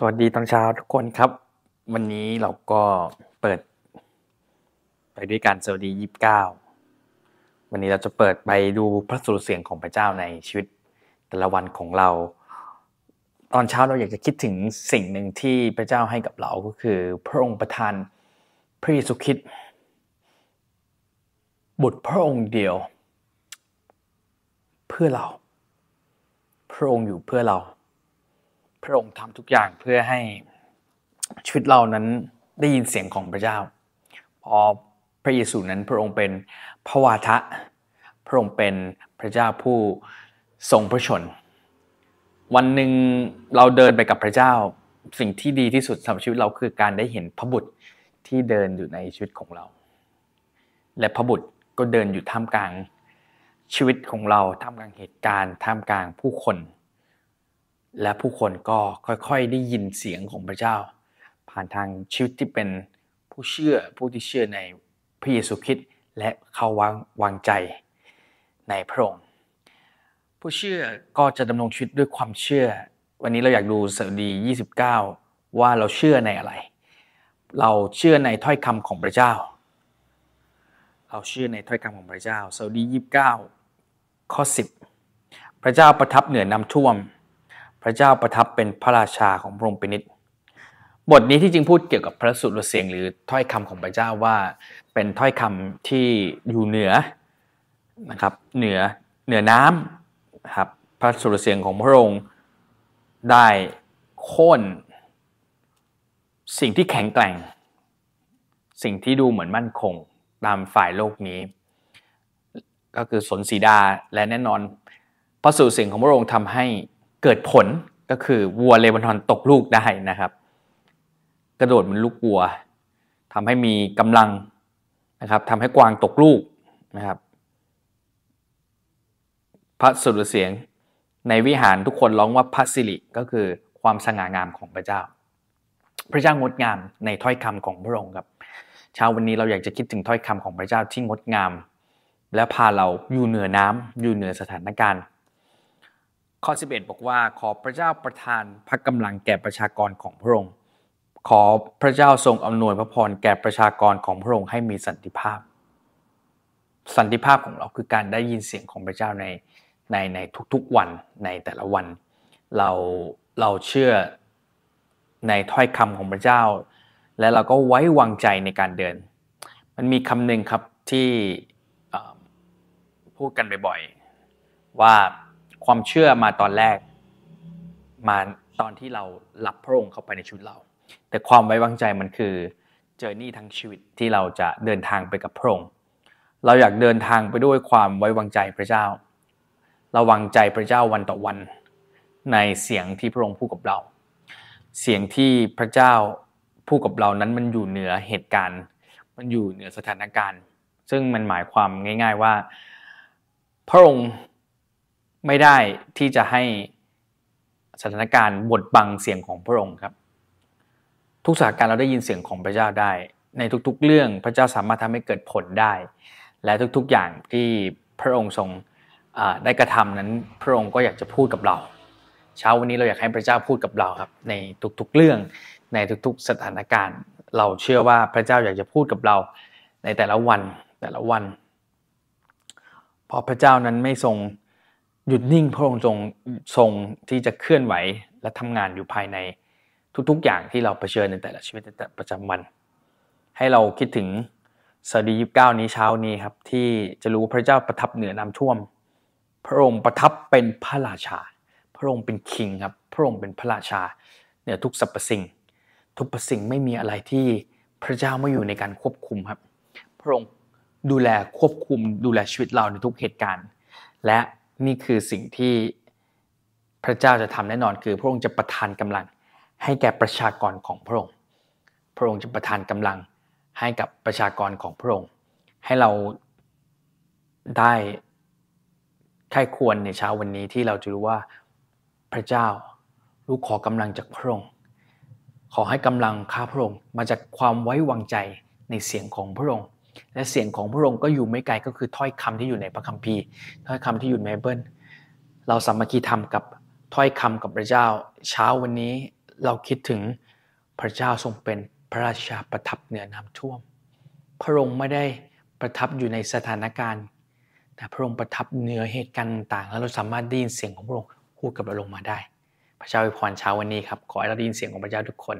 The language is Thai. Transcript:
สวัสดีตอนเช้าทุกคนครับ วันนี้เราก็เปิดไปด้วยการสวัสดียี่สิบเก้าวันนี้เราจะเปิดไปดูพระสุรเสียงของพระเจ้าในชีวิต แต่ละวันของเรา ตอนเช้าเราอยากจะคิดถึงสิ่งหนึ่งที่พระเจ้าให้กับเราก็คือ พระองค์ประทานพระเยซูคริสต์บุตรพระองค์เดียว เพื่อเรา พระองค์อยู่เพื่อเราพระองค์ทำทุกอย่างเพื่อให้ชีวิตเรานั้นได้ยินเสียงของพระเจ้าพอพระเยซูนั้นพระองค์เป็นพระวาทะพระองค์เป็นพระเจ้าผู้ทรงพระชนวันหนึ่งเราเดินไปกับพระเจ้าสิ่งที่ดีที่สุดสำหรับชีวิตเราคือการได้เห็นพระบุตรที่เดินอยู่ในชีวิตของเรา และพระบุตรก็เดินอยู่ท่ามกลางชีวิตของเราท่ามกลางเหตุการณ์ท่ามกลางผู้คนและผู้คนก็ค่อยๆได้ยินเสียงของพระเจ้า ผ่านทางชีวิตที่เป็นผู้เชื่อผู้ที่เชื่อในพระเยซูคริสต์และเขาวางวางใจในพระองค์ ผู้เชื่อก็จะดำรงชีวิตด้วยความเชื่อ วันนี้เราอยากดูสดี29 ว่าเราเชื่อในอะไร เราเชื่อในถ้อยคำของพระเจ้าเราเชื่อในถ้อยคำของพระเจ้าสดี29ข้อ10 พระเจ้าประทับเหนือน้ำท่วมพระเจ้าประทับเป็นพระราชาของพระองค์เป็นนิดบทนี้ที่จริงพูดเกี่ยวกับพระสุรเสียง หรือถ้อยคำของพระเจ้าว่าเป็นถ้อยคำที่อยู่เหนือนะครับเหนือ เหนือน้ำครับพระสุรเสียงของพระองค์ได้โค่นสิ่งที่แข็งแกร่ง สิ่งที่ดูเหมือนมั่นคงตามฝ่ายโลกนี้ ก็คือสนสีดาและแน่นอน พระสุรเสียงของพระองค์ทำให้เกิดผลก็คือวัวเลบานอนตกลูกได้นะครับ กระโดดเือนลูกวัว ทำให้มีกำลังนะครับทำให้กวางตกลูกนะครับ พระสุรเสียง ในวิหารทุกคนร้องว่าพระสิริก็คือความสง่างามของพระเจ้า พระเจ้างดงามในถ้อยคำของพระองค์ครับเช้าวันนี้เราอยากจะคิดถึงถ้อยคำของพระเจ้าที่งดงาม และพาเราอยู่เหนือน้ำอยู่เหนือสถานการณ์ข้อ11บอกว่าขอพระเจ้าประทานพระกำลังแก่ประชากรของพระองค์ ขอพระเจ้าทรงอำนวยพระพรแก่ประชากรของพระองค์ ให้มีสันติภาพ สันติภาพของเราคือการได้ยินเสียงของพระเจ้าในในในทุกๆวันในแต่ละวัน เราเราเชื่อในถ้อยคำของพระเจ้า และเราก็ไว้วางใจในการเดิน มันมีคำหนึ่งครับที่พูดกันบ่อย ๆว่าความเชื่อมาตอนแรกมาตอนที่เรารับพระองค์เข้าไปในชีวิตเรา แต่ความไว้วางใจมันคือเจอร์นี่ทั้งชีวิตที่เราจะเดินทางไปกับพระองค์ เราอยากเดินทางไปด้วยความไว้วางใจพระเจ้า เราวางใจพระเจ้าวันต่อวันในเสียงที่พระองค์พูดกับเรา เสียงที่พระเจ้าพูดกับเรานั้นมันอยู่เหนือเหตุการณ์มันอยู่เหนือสถานการณ์ ซึ่งมันหมายความง่าย ๆว่าพระองค์ไม่ได้ที่จะให้สถานการณ์บดบังเสียงของพระองค์ครับ ทุกสถานการณ์เราได้ยินเสียงของพระเจ้าได้ ในทุกๆเรื่องพระเจ้าสามารถทำให้เกิดผลได้ และทุกๆอย่างที่พระองค์ทรงได้กระทำนั้นพระองค์ก็อยากจะพูดกับเรา เช้าวันนี้เราอยากให้พระเจ้าพูดกับเราครับในทุกๆเรื่องในทุกๆสถานการณ์ เราเชื่อว่าพระเจ้าอยากจะพูดกับเรา ในแต่ละวันแต่ละวันเพราะพระเจ้านั้นไม่ทรงหยุดนิ่งพระองค์ทรงทรงที่จะเคลื่อนไหวและทำงานอยู่ภายใน ทุก ๆอย่างที่เราเผชิญในแต่ละชีวิตในแต่ประจำวัน ให้เราคิดถึงสดียีิบเก้านี้เช้านี้ครับ ที่จะรู้พระเจ้าประทับเหนือน้าท่วม พระองค์ประทับเป็นพระราชา พระองค์เป็นคิงครับ พระองค์เป็นพระราชาเหนือทุกสรรพสิ่ง ทุกประสิ่งไม่มีอะไรที่พระเจ้าไม่อยู่ในการควบคุมครับ พระองค์ดูแลควบคุมดูแลชีวิตเราในทุกเหตุการณ์ และนี่คือสิ่งที่พระเจ้าจะทำแน่นอนคือพระองค์จะประทานกำลัง ให้แก่ประชากรของพระองค์ พระองค์จะประทานกำลังให้กับประชากรของพระองค์ ให้เราได้ใครควรในเช้าวันนี้ที่เราจะรู้ว่าพระเจ้าลูกขอกำลังจากพระองค์ ขอให้กำลังข้าพระองค์มาจากความไว้วางใจในเสียงของพระองค์และเสียงของพระองค์ก็อยู่ไม่ไกลก็คือถ้อยคำที่อยู่ในพระคัมภีร์ถ้อยคำที่อยู่ในเบิลเราสามัคคีธรรมกับถ้อยคำกับพระเจ้าเช้าวันนี้ เราคิดถึงพระเจ้าทรงเป็นพระราชาประทับเหนือน้ำท่วม พระองค์ไม่ได้ประทับอยู่ในสถานการณ์ แต่พระองค์ประทับเหนือเหตุการณ์ต่างๆแล้วเราสามารถได้ยินเสียงของพระองค์พูดกับเราลงมาได้ พระเจ้าอวยพรเช้าวันนี้ครับขอให้เราได้ยินเสียงของพระเจ้าทุกคน